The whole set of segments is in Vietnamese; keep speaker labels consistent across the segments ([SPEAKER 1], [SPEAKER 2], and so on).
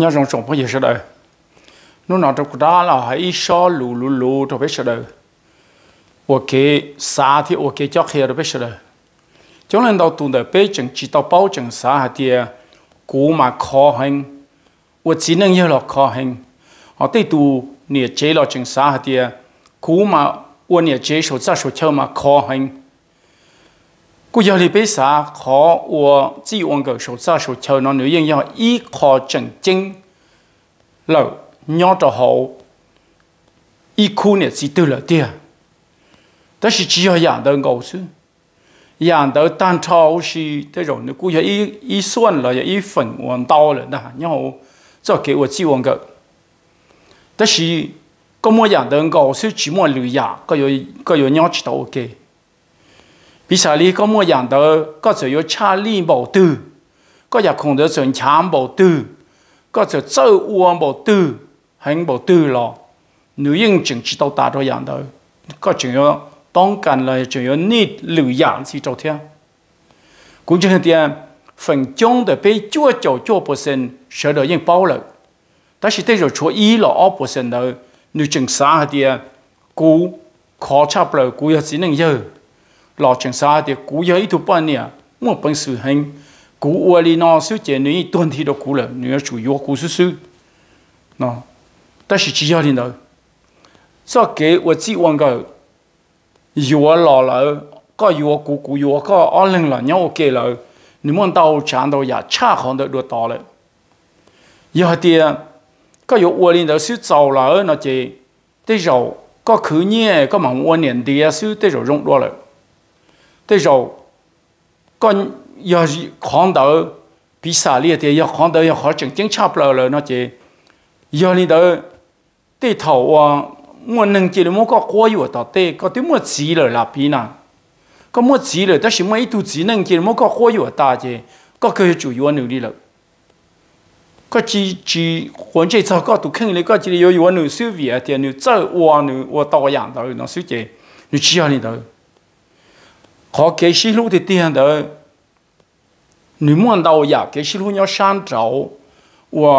[SPEAKER 1] nhớ rằng chồng phải gì sợ đời nó nói trong đó là hãy so lù lù lù cho biết sợ đời ok xa thì ok cho khi rồi biết sợ đời cho nên đầu tuần đời bé chẳng chỉ tao bao chẳng xa hạt tiền cú mà khó hành và chỉ nên nhớ là khó hành họ tới tu nè chế là chẳng xa hạt tiền cú mà và nè chế số ra số chơi mà khó hành กูยอลีไปสาขอวัวจีวังเกิดสุดซาสุดเชนอนหรือยังยังอีขอจริงจริงแล้วย้อนต่อหอีคู่เนี่ยสิตัวละเดียแต่是只要养的狗是养的蛋超是这种的，估计一一算了也一粉往到了那，然后再给我寄往个，但是。ก็มัวอย่างเดินก็ซื้อชิมวันหรืออยากก็อยู่ก็อยู่ย้อนจิตเอาเก có mua dạng đó, có sự yếu cha li bảo tư có dạng không được sự chám bảo tư có sự sâu uông bảo tư hành bảo tư lo nữ nhân chính chỉ đâu ta cho dạng đó, có chuyện yếu tông cần là chuyện yếu nít lưu dạng si trâu theo cũng chính là hạn phần chung để bị chúa chầu chúa bổ sinh sợ được nhận bao lợi ta chỉ thấy rồi chúa ý là ốp bổ sinh đâu nữ chính sáng thì cú khó chấp lời cú là chỉ năng dơ lò chẳng xa thì cú giấy thu bao nè mua bằng sự hành cú ua li nó sư chế nữ tuần thì đó cú là nữ chủ yếu cú sư sư nó ta chỉ chỉ giáo đến đâu sau kế ua chỉ quan cầu yếu lò là có yếu cú cú yếu có ăn lên là nhau cái là nếu muốn đâu chán đâu nhà cha không được được to rồi giờ thì có yếu ua li đó sư giàu là nó chỉ rồi có khứ nhẹ có mong ua niệm đi sư tới rồi rộng đó rồi thế rồi con giờ khoảng đỡ bị xả liệt thì giờ khoảng đỡ giờ khó chẳng tiếng chập lờ lờ nó chỉ giờ này đó tê thầu à muốn nâng chỉ là muốn có quá yếu đó tê có tiếng muốn chỉ là là bị nà có muốn chỉ là đó là mấy tu chỉ nâng chỉ là muốn có quá yếu đó chứ có cơ chủ yếu nữa đi rồi có chỉ chỉ hoàn chỉnh cho có tu kinh lý có chỉ là yếu yếu nữa siêu việt thì nữa chơi quá nữa quá đa dạng đó nó sửa chế nữa chỉ là đó khó kế sĩ lúc thì tiền đó nếu muốn đầu giả kế sĩ lúc nhau sang trâu và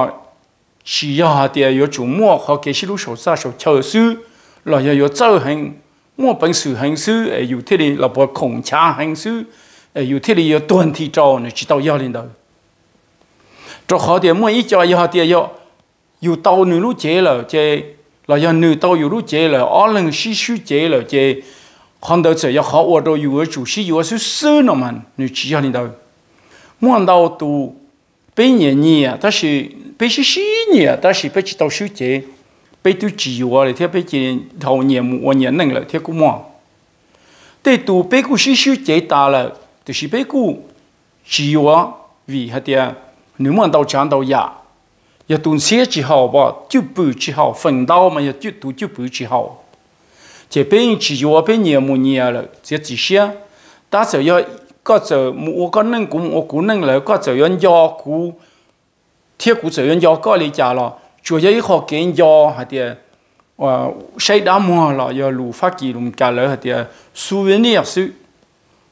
[SPEAKER 1] chủ mua mua sa bỏ chỉ chỉ 要的有主末和 kế sĩ lúc 手下手教书，然后有造行，我本事行书，诶有体力，那不孔强行书，诶有体力有端体招，你知道要领导。cho họ thì mua ít cho họ thì yo yêu tàu nữ lúc chế là chế là yo nữ tàu yêu lúc chế là ó lần xí xí chế là chế 看到这要好我都有个主席有个是收了嘛，你只要你到，莫到都被年年，但是被是十年，但是被知道收钱，被都只有啊，他被钱头年我年能了，他古么？对都被古是收钱大了，就是被古只有啊，为哈的，你莫到讲到呀，要东西之后吧，就不之后，分到嘛要就都就不之后。这边只有我边也木捏了，这几下，但是要个就我个能古我古能了，个就要腰古，贴古就要腰个里家了，主要一学见腰还的，呃，谁打磨了要路发记录家了还的，苏维尼亚苏，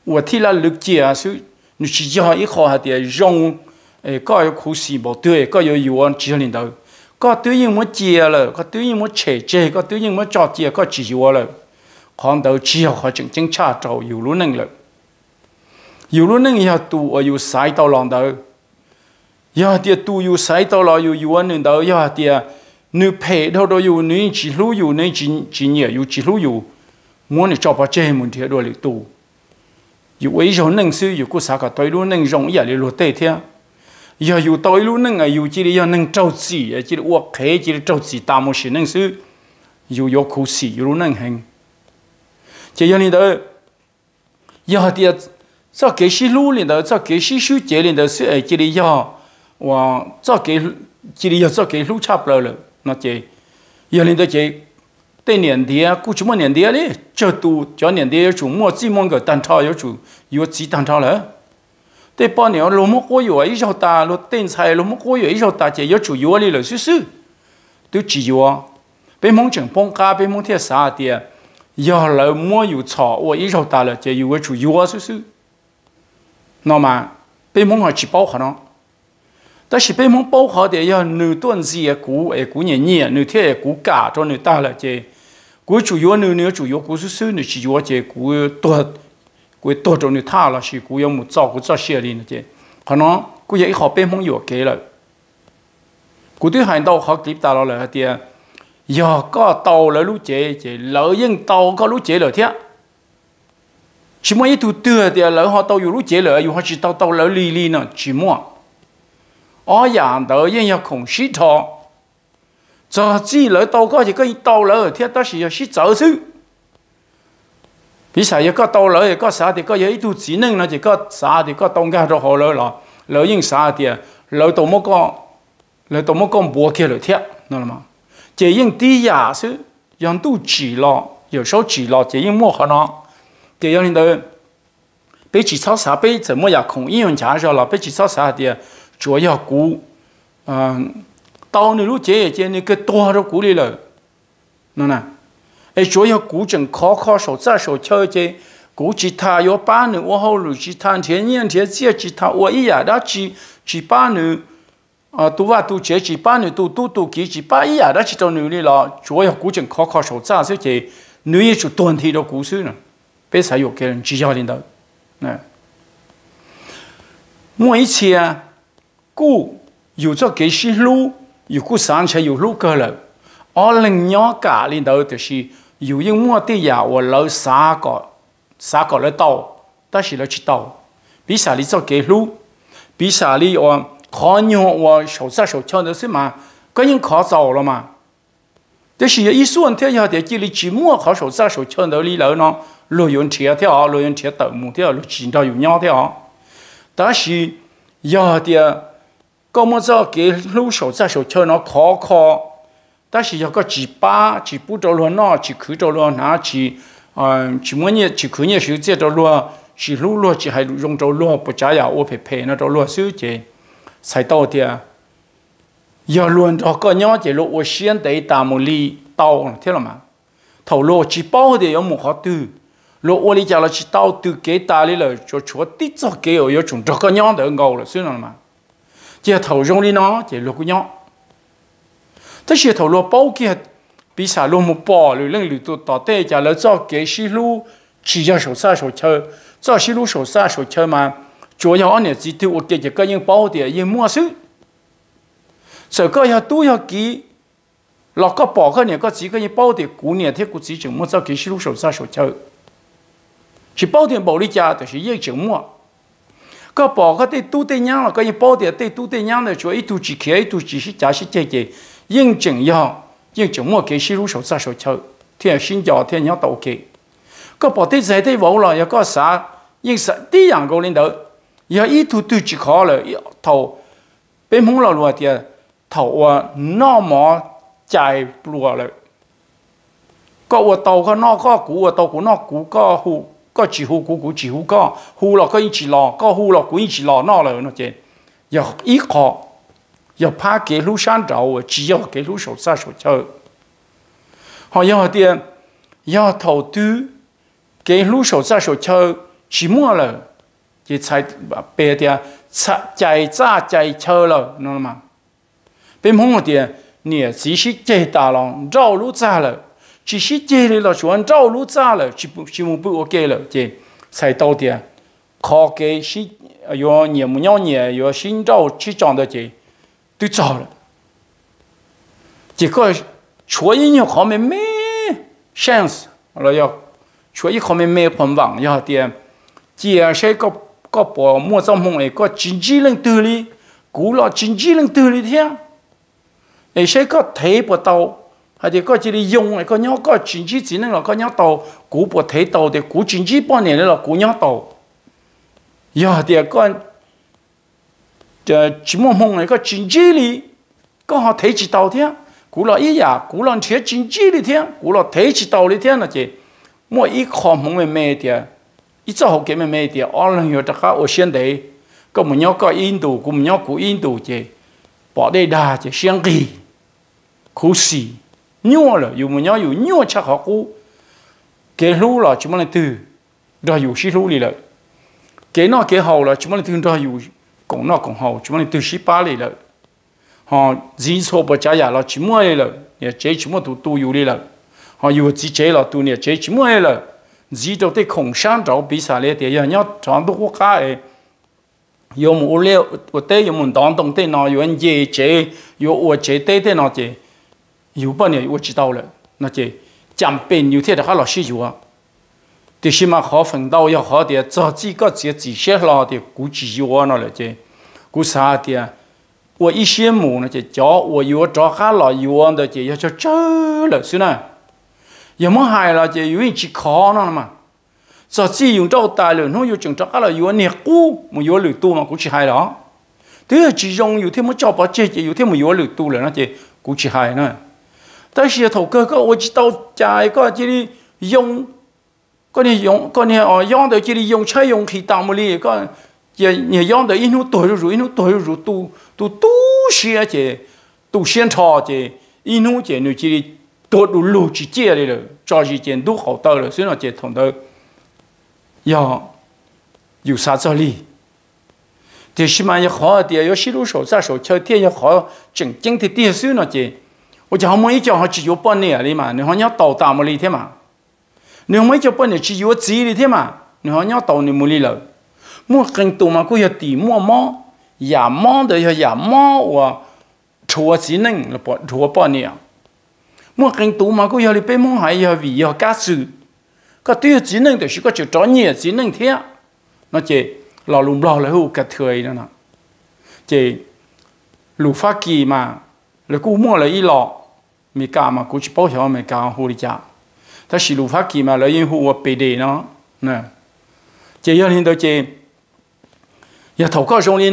[SPEAKER 1] 我提了六节啊苏，你只要一学还的用，诶，个有苦事无对，个有有往只领导。có tự nhiên muốn chia rồi có tự nhiên muốn chế chế có tự nhiên muốn cho chia có chỉ chịu rồi còn đầu chia họ chính chính cha trâu nhiều luôn năng rồi nhiều luôn năng giờ tu ở nhiều sai tao lòng đầu giờ thì tu nhiều sai tao lòng, nhiều nhiều anh đầu giờ thì nữ phê đâu đó nhiều nữ chỉ lu nhiều nữ chỉ chỉ nhiều nhiều chỉ lu nhiều muốn để cho bà chế một thì đôi lịch tu nhiều ấy rồi năng sư nhiều cô sao cả tôi luôn năng rộng giờ để lột tay thế giờ dù tôi luôn nâng ngày dù chỉ đi nâng trâu chỉ chỉ đi uất khế chỉ đi trâu chỉ ta một sự nâng sự dù do khổ sĩ luôn nâng hành chỉ giờ này đó giờ thì sao cái gì luôn này đó sao cái gì suy chế này đó sự chỉ đi giờ và sao cái chỉ đi giờ cái lúc chập rồi nó chỉ giờ này đó chỉ tên niên thì cũng chỉ một niên thì đấy cho tu cho niên thì chủ mua chỉ mua cái đàn thao có chủ có chỉ đàn thao rồi 这半年我老么过哟，一朝打，老订菜，老么过哟，一朝打这要煮药哩来试试，都吃药啊。白天忙成搬家，白天十二点，夜黑老没有床，我一朝打了这又会煮药试试。那么白天还吃饱喝呢，但是白天饱喝的要尿多些，苦哎苦些尿，尿天哎苦干着，尿大了这苦煮药尿尿煮药苦试试尿吃药这苦多。กูตัวจนี่ท่าละสิกูยังมุดจ้ากูจ้าเสียดีนะเจ้ขณะกูยังขอเป็นมงอยู่เกลยกูที่หัน到เขาคลิปตาเราเลยเดียยอก็โตแล้วรู้เจเจแล้วยังโตก็รู้เจเลยเทียชิมวยตัวเตือเดียแล้วเขาโตอยู่รู้เจเลยอยู่เขาชิโตโตแล้วลีลีน่ะชิมวยอ๋ออย่างเดียวยัง要恐石头早知来到嗰时，佢到了，听到时又識走出。比如有個道理，個啥啲個有一度只能呢，就個啥啲個東家都好了咯，了應啥啲，了到麼個，了到麼個摩羯了貼，懂了嗎？這應低呀是人都止了，有時候止了，這應麼好呢？這樣你都被至少啥被怎麼也空應用假設了，被至少啥啲主要股，嗯，到你如這這你個多少股裡了，懂了？hay chúa yêu cú chẳng khó khó sổ ra sổ chơi chơi cú chỉ thà yêu ba nữ ô hậu lũ chỉ thà thiên nhiên thiên diệt chỉ thà ô ý à đó chỉ chỉ ba nữ à tu và tu chế chỉ ba nữ tu tu tu kỹ chỉ ba ý à đó chỉ cho nữ đi lo chúa yêu cú chẳng khó khó sổ ra sổ chơi nữ yêu chủ tuần thì đâu cú sư nữa bây giờ yêu kia chỉ giao đến đâu nè mỗi 次啊，故有咗幾時路，有故生出有路過了，我另一家領導就是。有人莫得呀，我老三个三个来到，但是来去刀，比啥哩做给路，比啥哩我看肉我手上手枪的是嘛，给人考走了嘛。但是一说人要在记里只莫烤手上手枪的里头呢，录阳贴贴好，洛阳贴豆腐贴好，泉州有肉贴啊，但是有的搞么子给路手上手枪呢，考考但是有个几把几步骤乱喏，几去骤乱哪几，嗯，几么嘢几去嘢是这着乱，是路乱，只系用着乱不加呀，我陪陪那着乱小姐，才到的。有乱着个鸟姐路，我先得打木里刀，听了吗？头路几包的有木好多，路我里家了去刀都给打里了，就除地做给有有种着个鸟的熬了，算了嘛。这头用的呢，这六个鸟。ta chỉ thầu lo bao kia bị xả lo một bò rồi lên lụt tao tê giờ lỡ cho cái xí lu chỉ cho số sa sổ chơi cho xí lu sổ sa sổ chơi mà chủ nhau anh ấy chỉ tiêu ột cái chỉ có những bao tiền những mua sứ sợ cái nhà tu nhà ký lọ có bỏ cái này có chỉ có những bao tiền cũ này thế cũng chỉ chỉ mua cho kế xí lu sổ sa sổ chơi chỉ bao tiền bao lý cha thì chỉ yên chỉ mua có bỏ cái tê tu tiền nhau là có những bao tiền tê tu tê nhau là chúa ít tu chỉ kia ít tu chỉ chỉ trả chỉ chơi chơi 应整一下，应整我给西路手杀手抽，天新教天要倒给，个部队在地无了，又个啥，应啥啲人个领导，又一途对住佢了，一头被蒙了落啲，头啊那么在落了，个我到个那个股啊，到股那股个户。ก็จีฮูกูกูจีฮูก็ฮูเราก็ยิ่งจีรอก็ฮูเรากูยิ่งจีรอนอเลยนะเจอย่าอีกขอ要怕给路上找我只要给路上撒手车。好，要好点要头天给路上撒手车，寂寞了，就才别的拆再再拆了，知道吗？别碰我的，你只是接大了，找路早了，只是接的了，就找路早了，去去不被我给了，就才到点靠给是。要你母娘你要新招去涨的就。tôi cho rồi chỉ có chúa ý nhiều khó mềm mê chance rồi yo ý khó mềm mê phần vọng yo thì à, chỉ sẽ có có bỏ mua trong hồng ấy có chính trị lên từ đi cú lo chính trị lên từ đi thế ấy sẽ có thấy bỏ tàu thì có chỉ dùng ấy có nhau chính trị chỉ nên là có nhau tàu cú bỏ thấy tàu thì cú chính trị bao nhiêu là cú nhau tàu yo thì à, con 这寂寞梦那个经济里，刚好提起到天，古老一呀，古老贴经济里天，古老提起到里天那些，莫一看梦的没的，一早好给没没的，二人有这个我现在，个么要个印度，个么要古印度去，把的大去相给，可是，尿了有么要有尿吃好苦，给路了怎么来对，那有些路里了，给那给好了怎么来对，那有。cũng nó cũng hậu chúng mình từ ship ba lì rồi họ dĩ số bờ trái giả là chỉ mua lì rồi nhà chế chỉ mua tụ tụ yêu lì rồi họ yêu chỉ chế là tụ nhà chế chỉ mua lì rồi dĩ đầu tiên không sang trâu bị sao lì thì nhà nhớ chọn đồ quốc gia ấy yêu mu lì ở đây yêu mu đón đồng tê nào yêu anh dễ chế yêu ở chế thế tê nào chế yêu bao nhiêu yêu chỉ đâu rồi nó chế chẳng bên nhiều thế là khá là sử dụng thì khi mà khó phần đầu yêu khó thì cho chỉ có chỉ chỉ 些 lo thì cũng chỉ yêu nó là chứ cũng sao thì 我一些母呢就教我有找下老有的就要叫走了是呢，也么害了就有人去考了嘛，这只用到大了，侬又正找下了有你股没有流多嘛，估计害了，对，其中有天么找不姐姐，有天么有流多了那就估计害呢，但是头哥哥我知道家一个这里用。có nên dùng có nên ở dùng được chỉ dùng chơi dùng khi tao mới đi có giờ nhà dùng được ít nút tuổi rồi ít nút tuổi rồi tu tu tu xe chứ tu xuyên trò chứ ít nút chứ nếu chỉ tôi đủ lù chỉ chia đi rồi cho gì chuyện đủ hậu tơ rồi xin nó chỉ thằng đó, giờ có sao cho đi thì khi mà nhà khó thì ở xí lú sổ ra sổ chơi thì nhà khó chỉnh chính thì tiền xuyên là chỉ 我就好冇一叫，我只有半年嚟嘛，你看人家倒大冇嚟添嘛。nếu mấy cho bọn chỉ yếu chỉ đi thế mà nếu họ nhau tàu nên mua đi rồi mua cần tù mà cứ hiểu tỉ mua mò giả mỏ để hiểu giả mỏ và chùa chỉ nên là bọn chùa bọn nè à. mua cần tù mà cứ hiểu đi bên mong hải hiểu vì hiểu cá sự có tiêu chỉ nên để chỉ có chịu trói nhẹ chỉ nên thế nó chỉ lò lùng lò lại hữu cả thời đó nè chỉ lù phát kỳ mà là cú mua lại ít lọ mì cà mà cú chỉ bảo hiểu mì cà hồ đi chả phát kỳ mà mà nó, nó nè, giờ thầu có rồi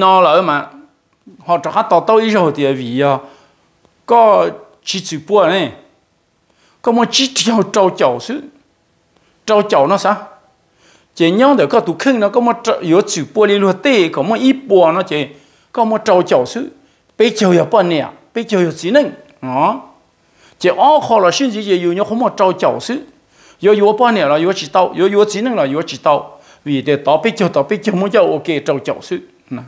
[SPEAKER 1] họ cho hát tao tao ý rồi thì vì ờ, có chỉ chữ bùa này có một chỉ theo trâu chậu chứ trâu chậu nó sao chỉ nhau để có tụ khưng nó có một yếu chữ bùa đi luôn tê có một ít bùa nó chỉ có một trâu chậu chứ bây giờ là bùa nè bây giờ là gì nữa đó 这熬好了，甚至也有人好么招教授？要有半年了，要几道，要有技能了，要几道，为的到北京、到北京，么叫我给招教授那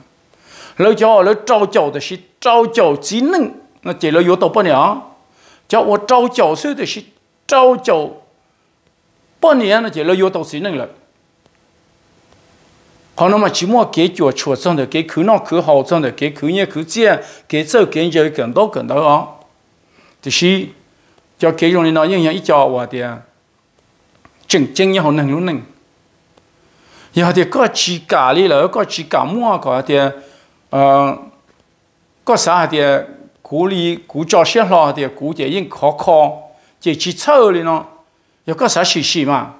[SPEAKER 1] 老叫老来招教的是招教技能。那进了到半年，叫我招教授的是招教半年那进了学到技能了，可能么？起码给脚初中的，给初中、给好中的，给口研、给教，给教更多、更多啊。这是。叫其中的那营养一消我的，整整也好嫩嫩嫩。然后的搞起咖喱了，搞起咖木啊搞的，呃，搞啥的？鼓励鼓胶、鲜捞的、鼓子用考考，这去凑的咯。要搞啥学习嘛？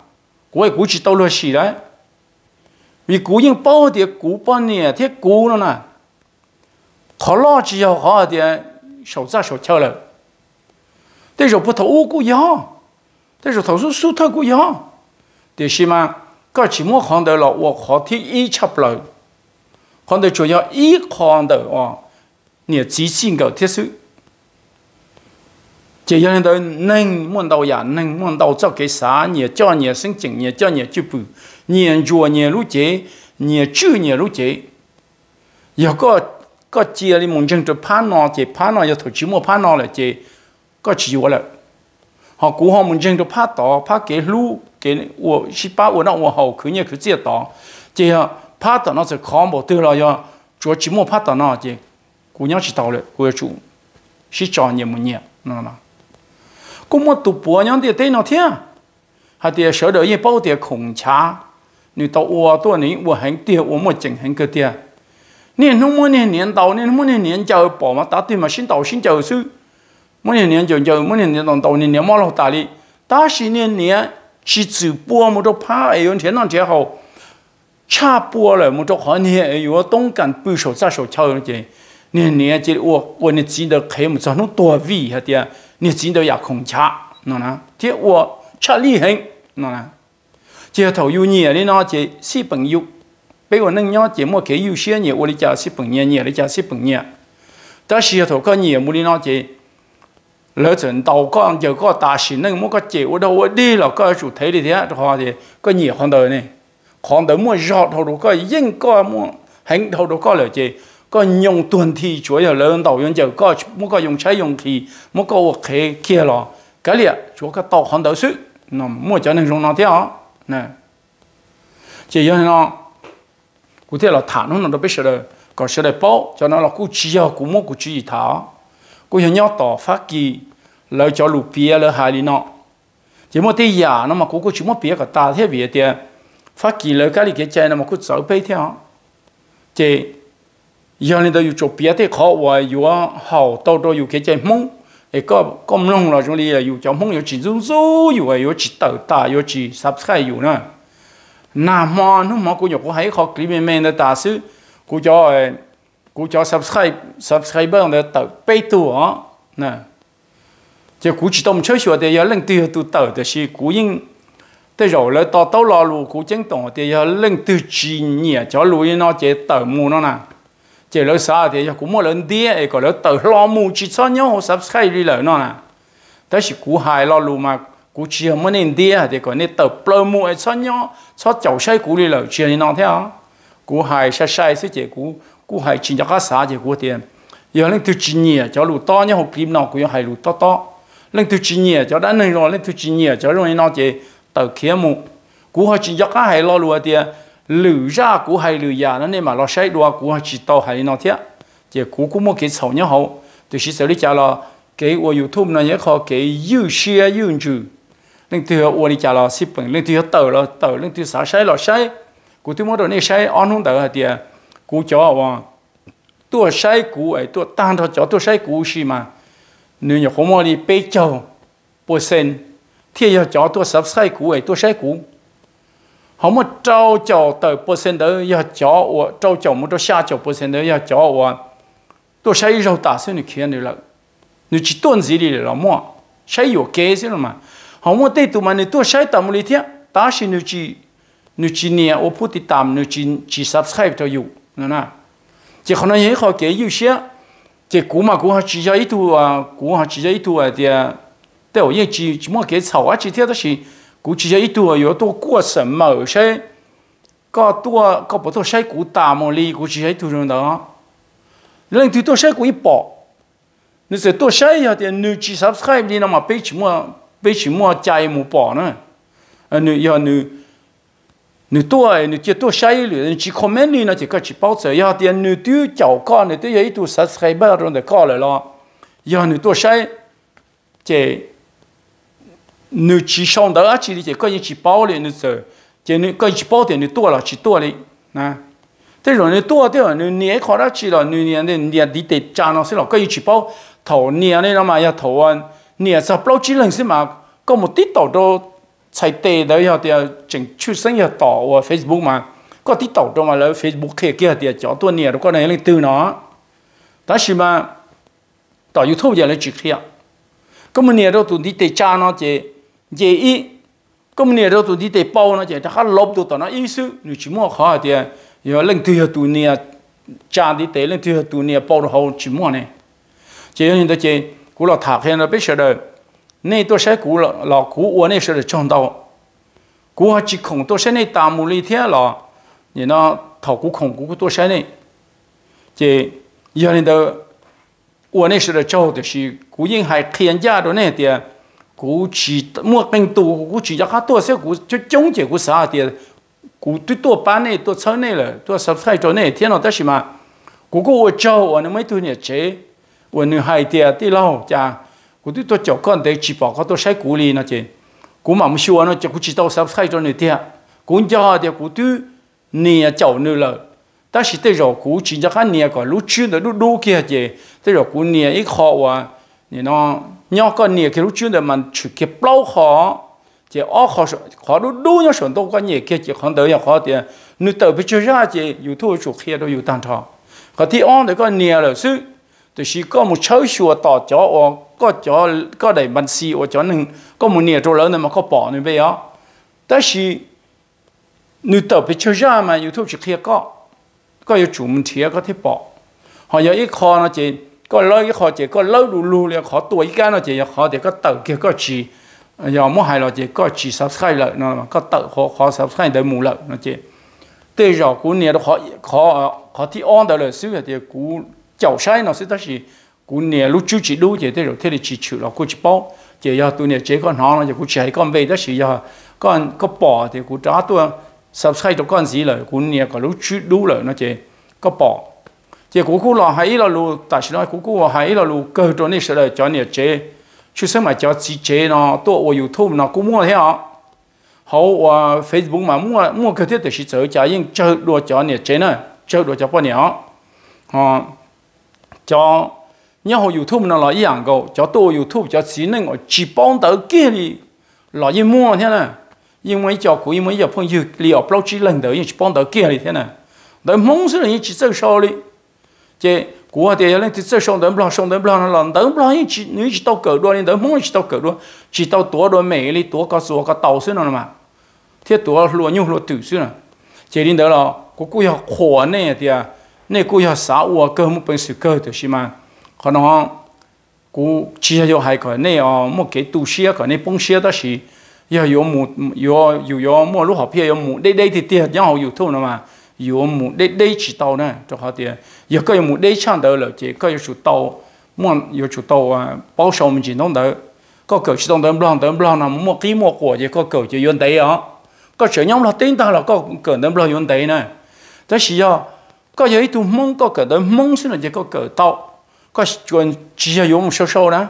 [SPEAKER 1] 我也估计倒落稀来，你古人包的谷包呢？这谷了呢？好垃圾呀！好的少炸少跳了。thế rồi bố thầu ô cú gió thế rồi thầu số số thôi cú gió thì xí mà có chỉ muốn khoan đời là hoặc khó thi ý chấp lời khoan đời chủ yếu ý khoan đời à nhiệt chỉ xin cầu thiết sự chỉ cho nên đời nên môn đầu nhà nên môn đầu cho cái xã nhiệt cho nhiệt sinh trưởng nhiệt cho nhiệt chụp bự nhiệt chùa nhiệt lúc chế nhiệt chữ nhiệt lúc chế giờ có có chia đi một chân cho phá nọ chế phá nọ giờ thầu chỉ mua phá nọ là chế ก็ชีวะละหอกูหอมันจังตัวพาต่อพาเกลูเกวัวชิป้าวัวน้องวัวหอคือเนี่ยคือเจียต่อเจียพาต่อน้องจะคอมบอกตัวเราย่อจัวชิมัวพาต่อน้องเจียกูยังชิตเอาเลยกูจะชูชิจอนเนี่ยมึงเนี่ยนั่นน่ะกูมัวตุปัวยังเดียเต้นเอาเที่ยหาเดียเสือเดียเป้าเดียขงช้า你到我多年，我很爹，我没整很个爹。你那么年年到，你那么年年就宝嘛，打对嘛，先到先就是。往年年就叫往年年当到年年马龙大理，但是年年是煮煲么怕菜，呦天冷天好恰煲来么多寒热，有呦冬干背手抓手炒用的。呢年这锅锅呢煮到开么就很多味，哈的你呢煮到也空恰，喏呐，这我吃厉害，喏呐。这头有年哩那些小朋友，比我那娘节么给有些年我的家小朋友，有些年我家小朋友，但是这头过年么的那些。lỡ chuẩn tàu con giờ có tà xỉn nên muốn có chịu đâu đi là có chủ thế đi thế hoa thì có nhiều con đời này còn đời mua giọt hầu đồ có yên có mua hành hầu đồ có là gì có dùng tuần thì chúa giờ lớn tàu dùng giờ có muốn có dùng trái dùng thì muốn có vật khí kia lo cái liệt chúa cái tàu con đời sự nó mua cho nên dùng nó thế đó nè chỉ do nó cụ thể là thả nó nó đâu biết sợ đâu có sợ để bỏ cho nó là cụ chỉ của mua cụ chỉ thả cụ hiện nhau tỏ phát kỳ lỡ cho lụp bia lỡ hai lý nọ chỉ một tí giả nó mà cố cố chỉ một bia cả ta thế việt tiền phát kỳ lỡ cái gì cái chơi nó mà cố sợ bây theo chỉ giờ này đâu chụp bia thì khó quá, dù hậu đâu đâu dù cái chơi mông ấy có công long là chúng đi là dù mông dù chỉ zoom, rú dù ấy dù chỉ tờ ta dù chỉ subscribe dù nữa nam mà nó mà cố nhục cố hay khó clip mình nó ta xứ cố cho cố cho subscribe subscriber để tờ bây tu á nè chỉ cú chỉ đồng chơi sửa thì giờ lên từ từ tờ thì là cú yên thế rồi là tao tao lo lù cú chân đồng thì giờ lên từ chỉ nhẹ cho lùi nó chỉ tờ mù nó nè chỉ là sao thì giờ cú mua lên đi ấy còn là tờ lo mù chỉ cho nhau subscribe đi lại nó nè thế là cú hài lo lù mà cú chỉ mới nên đi thì còn nên tờ plơ mù ấy cho nhau cho cháu sai cú đi lại chỉ nó theo cú hài sai sai sẽ chỉ cú cú hài chỉ cho các xã chỉ cú tiền giờ lên từ chỉ nhẹ cho lù to nhau học phim nào cú hài lù to to lên thứ chín nhỉ cho đã nên rồi lên thứ chín nhỉ cho rồi nó chỉ tàu kia mù cú họ chỉ giặc hay lo lúa thì lử ra cú hay lử già nó nên mà lo sấy đồ cú họ chỉ tàu hay nó thế chỉ cú cũng một cái sầu nhau, hậu từ khi xử lý trả lo cái ở youtube nó nhớ khó cái yêu xe yêu chữ lên thứ ở đi trả lo ship bằng lên thứ tàu lo tàu lên thứ sáu sấy lo sấy, cú thứ mỗi đồ này sấy on không tàu thì cú cho à tôi sấy cú ấy tôi tan thôi cho tôi sấy cú gì mà nếu như không đi bê châu bô sen thì giờ cho tôi sắp sai cũ ấy tôi sai cũ không một trâu chầu tới bô sen đó giờ cho ở trâu chầu một trâu xa chầu bô sen đó giờ cho ở tôi sai rau ta sẽ được kia nữa là nếu chỉ tuân gì đi là mua sai vô kế chứ mà không một tê tụi mà nếu tôi sai tạm lý thiết ta sẽ nếu chỉ nếu chỉ nhà ô phút thì tạm nếu chỉ chỉ subscribe cho dù nữa nè chỉ không nói gì khó kế yêu xia cái cú mà cú họ chỉ ra ít thu à cú họ chỉ ra ít thu à thì tại ở chỉ chỉ cái sầu á chỉ thế đó là cú chỉ ra ít thu à có tôi quá sớm mà ở xe tôi có bảo tôi xe cú tà mồ li cú chỉ ra ít rồi đó lần thứ tôi xe cú bỏ nếu sẽ tôi xe thì nếu chỉ subscribe đi nó mà page mua page mua chạy mua bỏ nữa nếu giờ nếu 你多你接多下一类，你去看门里那几个去包车，要点你都脚高，你都要一度啥子黑白中的高来了，要你多下，这你去上到啊去的，这个人去包了你走，这你个人去包的你多了去多了，啊，这种你多的你年考了去了，你年的年底得赚了些了，个人去包头年的了嘛要头啊，年是包几人是嘛，搞么地道都。chạy tê đó giờ thì ờ, chỉnh chú sinh giờ tỏ ở Facebook mà có tí tẩu trong mà lấy Facebook kia kia thì chó tuần nè có này lên từ nó đó là mà YouTube giờ là chỉ kia có mình nè đâu tụi đi tê cha nó chỉ dễ ý có mình nè đâu tụi đi tê bao nó chỉ đã khá lốp tụi tao ý sư nếu chỉ mua khó thì ờ, giờ lên từ tụi nè cha đi tê lên từ tụi nè bao đầu chỉ mua này chỉ nên đó chỉ cũng là thạc hiện là biết sợ đời 那都是古老老古我那时候种到，古好几孔都是那大木里天了，你那头古孔古都是那，这原来的我那时候种的是古人还添加的那点，古起莫更多，古起要看多少古就总结古啥的，古最多把那多炒那了，多少菜做那天了，但是嘛，古个我种我那没多年吃，我那还点地老家。กูที่ตัวเจ้าก้อนเด็กจีบอกเขาตัวใช้กูลีนะเจกูมาไม่ชัวร์นะเจ้ากูจีตัวสับไส้ตัวนี้เดียกูจะเดียกูที่เนี่ยเจ้านี่เลย但是对着古只只看年个，如去的如如去的，对着古年一考哇，你喏，鸟个年去如去的嘛，去去老考，这二考是考如如要上到个年去，这看到要考的，你到不就啥这有土就黑都有单差，可第二那个年了是，就是个么抽学大家哦。ก็จอก็ได้บัญชีว่าจอหนึ่งก็มุนีตัวแล้วเนี่ยมันก็ปอนี่ไปอ่ะแต่สิหนูต่อไปเชื่อมาอยู่ทุกชิ้นก็ก็อยู่จุ่มเทียก็ที่ปอหอยอีกคอนะจีก็เล่าอีกคอจีก็เล่าดูรูเลยขอตัวอีกแกนะจีขอเดี๋ยวก็เต่าเกี่ยวก็จีอย่ามั่วหายเราจีก็จีสับไข่เลยนะก็เต่าขอขอสับไข่ได้หมูเลยนะจีแต่เรากูเนี่ยขอขอขอที่อ้อนได้เลยซื้อเดี๋ยวกูเจ้าใช้เนาะสิแต่สิ cú nè lúc chú chỉ đu chỉ thế rồi thế thì chỉ chịu là cú chỉ bao chỉ do tôi nè chế con họ là cú chạy con về đó chỉ do con có bỏ thì cú trả tôi subscribe cho con gì rồi cú nè có lúc chú đu rồi nó chỉ có bỏ chỉ cú cú là hãy là lu tại sao nói cú cú là hãy là lu cơ cho nên sẽ là cho nè chế chứ sao mà cho chỉ chế nó tôi ở youtube nó cũng mua thế họ họ à, facebook mà mua mua cái thiết thì chỉ chơi nhưng chơi đồ cho nè chế nữa chơi đùa cho bao nhiêu họ cho 然後 YouTube 呢來一樣個，就多 YouTube 就只能我只幫到幾里來一摸天呢，因為就佢因為有朋友你 upload 只能到，因只幫到幾里天呢，但蒙是人只做少哩，即古下啲人只做上等不啦，上等不啦，上等不啦，因只你只到夠多，你到蒙只到夠多，只到多多美哩，多個數個道算啦嘛，貼多羅牛羅讀算啦，即你到咯，嗰個要看呢啲啊，呢個要啥我根本本事夠的是嘛？可能古只要还可能哦，莫给都些可能崩些，但是要有木要有要莫如何偏有木那那的点，然后有透了嘛，有木那那起刀呢，就好点，也个有木那枪到了，这个有出刀，莫有出刀啊，保守我们只弄到。có cậu chỉ tông đơn blong đơn blong là một kí một quả gì có cậu chỉ yun đấy đó có chữ nhóm là tính ta là có cậu đơn blong yun đấy này thế thì do có giấy tu mong có cậu đơn mong xin là chỉ có cậu tao có chuyện chỉ dùng một số số đó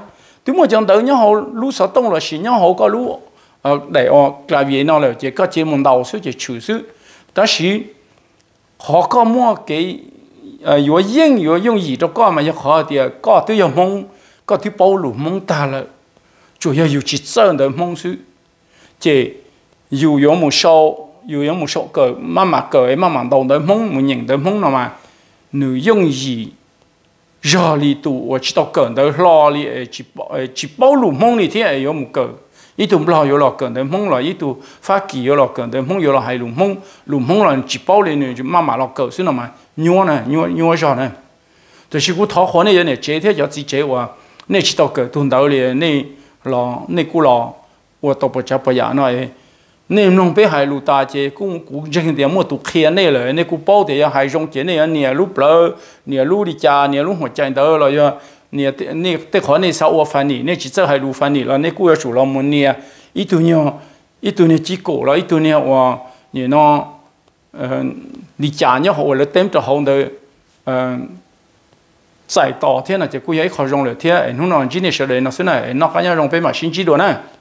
[SPEAKER 1] tôi muốn chọn tới nhau họ lú sợ tông là chỉ nhau họ có lú ờ, để họ là vì nó là chỉ có chỉ một đầu số chỉ chủ số đó là họ có mua cái yo yên yo dùng gì đó có mà yo khó thì có tôi yo mong có tôi bảo lù mong ta là chủ yếu là chỉ sợ để mong số chỉ yo yo một số yo yo một số cái, mà mà cái mà mà đầu để mong một nhìn để mong nào mà nữ dùng gì giờ li tu ở chỉ tao cần tới lo li chỉ chỉ bao lù mong li thế ấy có một cờ ý tu lo có lo cần tới mong lo ý tu phát kỳ có lo cần tới mong có lo hay lù mong lù mong là chỉ bao li nữa chỉ mà mà lo cờ xin nào mà nhua này nhua nhua giờ này tôi chỉ cú thọ khó này này chế thế giờ chỉ chế và này chỉ tao cờ tuần đầu li này lo này cú lo và tao bỏ chấp bỏ giả nói nem long pe hai lu ta che ku ku jeng de mo tu khia ne le ne ku pau de ya hai jong che ne ne lu pla ne lu di cha ne lu ho chai da lo ya ne ne te kho ne sa o fa ni ne chi cha hai lu fa ni la ne ku ya chu lo mo ni ít tuổi tu nyo i tu ne chi ko la i tu ne wa ni no đi cha nhớ hồ là tem cho hồng đời giải tỏ thế là chỉ cứ ấy khó dùng được thế nó nói chỉ này sẽ đấy nó sẽ này nó cái nhau dùng bên mà xin chỉ đồ này